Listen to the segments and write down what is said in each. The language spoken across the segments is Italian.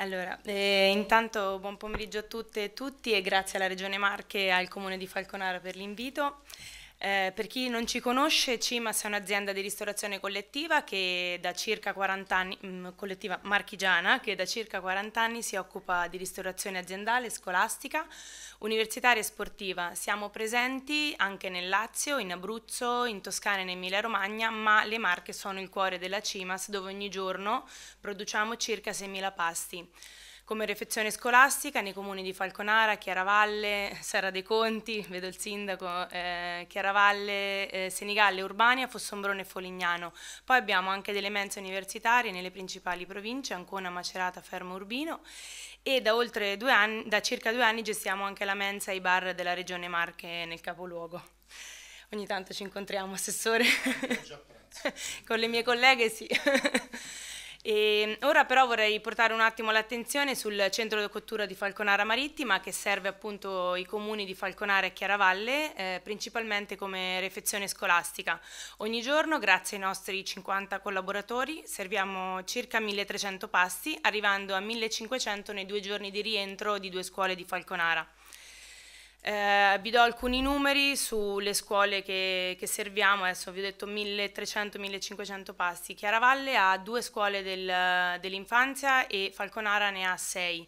Allora, eh, intanto buon pomeriggio a tutte e tutti e grazie alla Regione Marche e al Comune di Falconara per l'invito. Eh, per chi non ci conosce, Cimas è un'azienda di ristorazione collettiva, che da circa 40 anni, mh, mm, collettiva marchigiana che da circa 40 anni si occupa di ristorazione aziendale, scolastica, universitaria e sportiva. Siamo presenti anche nel Lazio, in Abruzzo, in Toscana e in Emilia-Romagna, ma le Marche sono il cuore della Cimas dove ogni giorno produciamo circa 6.000 pasti come refezione scolastica nei comuni di Falconara, Chiaravalle, Serra dei Conti, vedo il sindaco, eh, Chiaravalle, eh, Senigallia, Urbania, Fossombrone e Folignano. Poi abbiamo anche delle mense universitarie nelle principali province, Ancona, Macerata, Fermo Urbino e da, due anni, da circa due anni gestiamo anche la mensa ai bar della regione Marche nel capoluogo. Ogni tanto ci incontriamo, assessore, con le mie colleghe sì. Ehm, ora però vorrei portare un attimo l'attenzione sul centro di cottura di Falconara Marittima che serve appunto i comuni di Falconara e Chiaravalle eh, principalmente come refezione scolastica. Ogni giorno grazie ai nostri 50 collaboratori serviamo circa 1300 pasti arrivando a 1500 nei due giorni di rientro di due scuole di Falconara. Eh, vi do alcuni numeri sulle scuole che, che serviamo, adesso vi ho detto 1300-1500 pasti. Chiaravalle ha due scuole del, dell'infanzia e Falconara ne ha sei.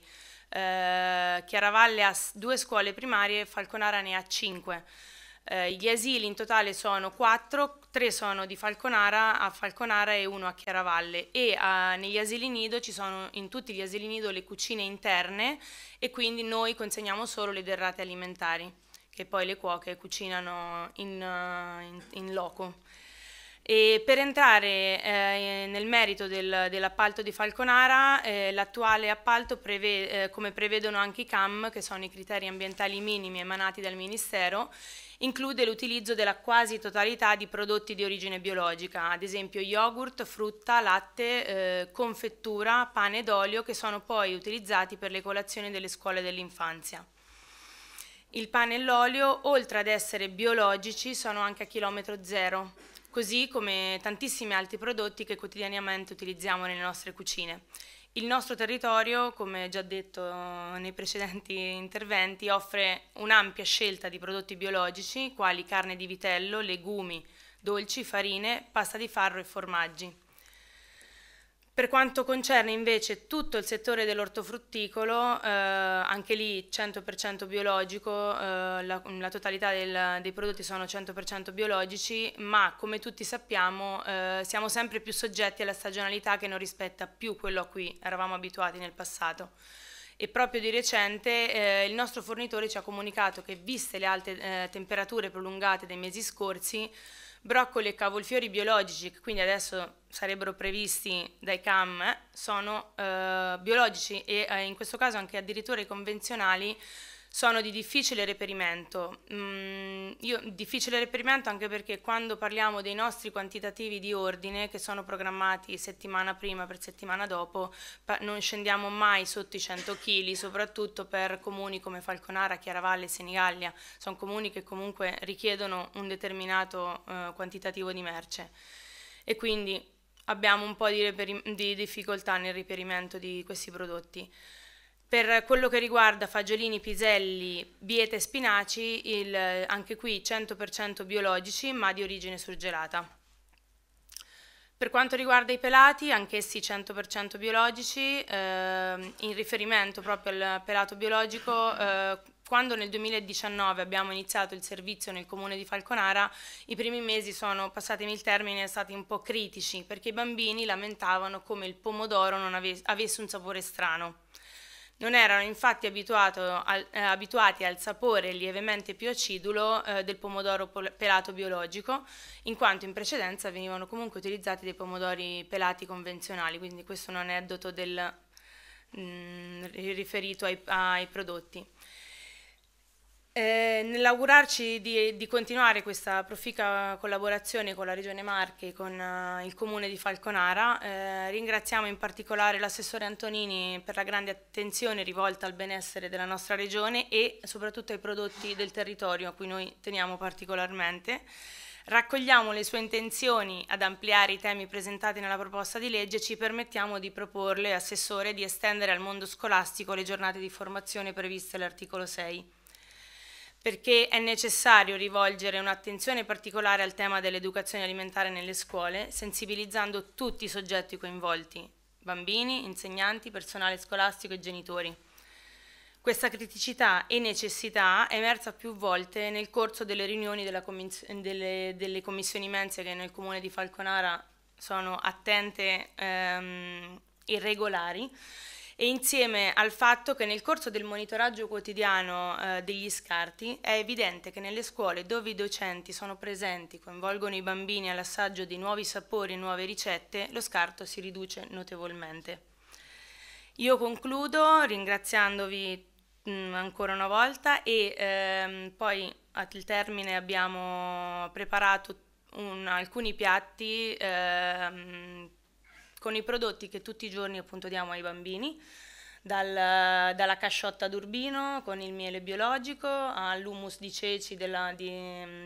Eh, Chiaravalle ha due scuole primarie, e Falconara ne ha cinque. Eh, gli asili in totale sono quattro, tre sono di Falconara a Falconara e uno a Chiaravalle e eh, negli asili nido ci sono in tutti gli asili nido le cucine interne e quindi noi consegniamo solo le derrate alimentari che poi le cuoche cucinano in, eh, in, in loco. E per entrare eh, nel merito del, dell'appalto di Falconara, eh, l'attuale appalto, prevede, eh, come prevedono anche i CAM, che sono i criteri ambientali minimi emanati dal Ministero, include l'utilizzo della quasi totalità di prodotti di origine biologica, ad esempio yogurt, frutta, latte, eh, confettura, pane ed olio che sono poi utilizzati per le colazioni delle scuole dell'infanzia. Il pane e l'olio, oltre ad essere biologici, sono anche a chilometro zero così come tantissimi altri prodotti che quotidianamente utilizziamo nelle nostre cucine. Il nostro territorio, come già detto nei precedenti interventi, offre un'ampia scelta di prodotti biologici quali carne di vitello, legumi, dolci, farine, pasta di farro e formaggi. Per quanto concerne invece tutto il settore dell'ortofrutticolo, eh, anche lì 100% biologico, eh, la, la, totalità del, dei prodotti sono 100% biologici, ma come tutti sappiamo eh, siamo sempre più soggetti alla stagionalità che non rispetta più quello a cui eravamo abituati nel passato. E proprio di recente eh, il nostro fornitore ci ha comunicato che viste le alte eh, temperature prolungate dei mesi scorsi, Broccoli e cavolfiori biologici, che quindi adesso sarebbero previsti dai CAM, eh, sono eh, biologici e eh, in questo caso anche addirittura i convenzionali sono di difficile reperimento. Mm, io, difficile reperimento anche perché quando parliamo dei nostri quantitativi di ordine, che sono programmati settimana prima per settimana dopo, non scendiamo mai sotto i 100 kg, soprattutto per comuni come Falconara, Chiaravalle e Senigallia. Sono comuni che comunque richiedono un determinato eh, quantitativo di merce. E quindi abbiamo un po' di, di difficoltà nel reperimento di questi prodotti. Per quello che riguarda fagiolini, piselli, biete e spinaci, il, anche qui 100% biologici ma di origine surgelata. Per quanto riguarda i pelati, anch'essi 100% biologici, eh, in riferimento proprio al pelato biologico, eh, quando nel 2019 abbiamo iniziato il servizio nel comune di Falconara, i primi mesi sono, passatemi il termine, stati un po' critici perché i bambini lamentavano come il pomodoro avesse, avesse un sapore strano. Non erano infatti al, eh, abituati al sapore lievemente più acidulo eh, del pomodoro pol- pelato biologico, in quanto in precedenza venivano comunque utilizzati dei pomodori pelati convenzionali, quindi questo è un aneddoto del, mh, mm, riferito ai, ai prodotti. Eh, nell'augurarci di, di, continuare questa proficua collaborazione con la Regione Marche e con uh, il Comune di Falconara, eh, ringraziamo in particolare l'assessore Antonini per la grande attenzione rivolta al benessere della nostra Regione e soprattutto ai prodotti del territorio a cui noi teniamo particolarmente. Raccogliamo le sue intenzioni ad ampliare i temi presentati nella proposta di legge e ci permettiamo di proporle, Assessore, di estendere al mondo scolastico le giornate di formazione previste all'articolo 6 perché è necessario rivolgere un'attenzione particolare al tema dell'educazione alimentare nelle scuole, sensibilizzando tutti i soggetti coinvolti, bambini, insegnanti, personale scolastico e genitori. Questa criticità e necessità è emersa più volte nel corso delle riunioni commis delle, delle, commissioni mense che nel comune di Falconara sono attente ehm, regolari e insieme al fatto che nel corso del monitoraggio quotidiano eh, degli scarti è evidente che nelle scuole dove i docenti sono presenti, coinvolgono i bambini all'assaggio di nuovi sapori e nuove ricette, lo scarto si riduce notevolmente. Io concludo ringraziandovi mh, mm, ancora una volta e ehm, poi al termine abbiamo preparato un, alcuni piatti ehm, con i prodotti che tutti i giorni appunto diamo ai bambini, dal, dalla casciotta d'Urbino con il miele biologico all'hummus di ceci della, di,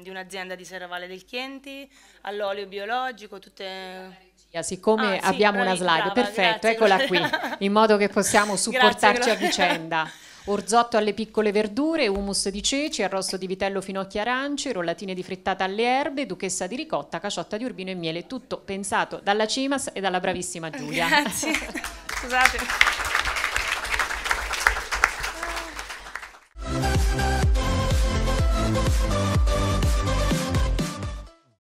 di, un'azienda di Serravalle del Chienti, all'olio biologico, tutte... Siccome ah, sì, abbiamo bravi, una slide, brava, perfetto, grazie, eccola qui, in modo che possiamo supportarci grazie, a vicenda. orzotto alle piccole verdure, hummus di ceci, arrosto di vitello finocchi arance, rollatine di frittata alle erbe, duchessa di ricotta, caciotta di urbino e miele, tutto pensato dalla Cimas e dalla bravissima Giulia. Grazie. Scusate.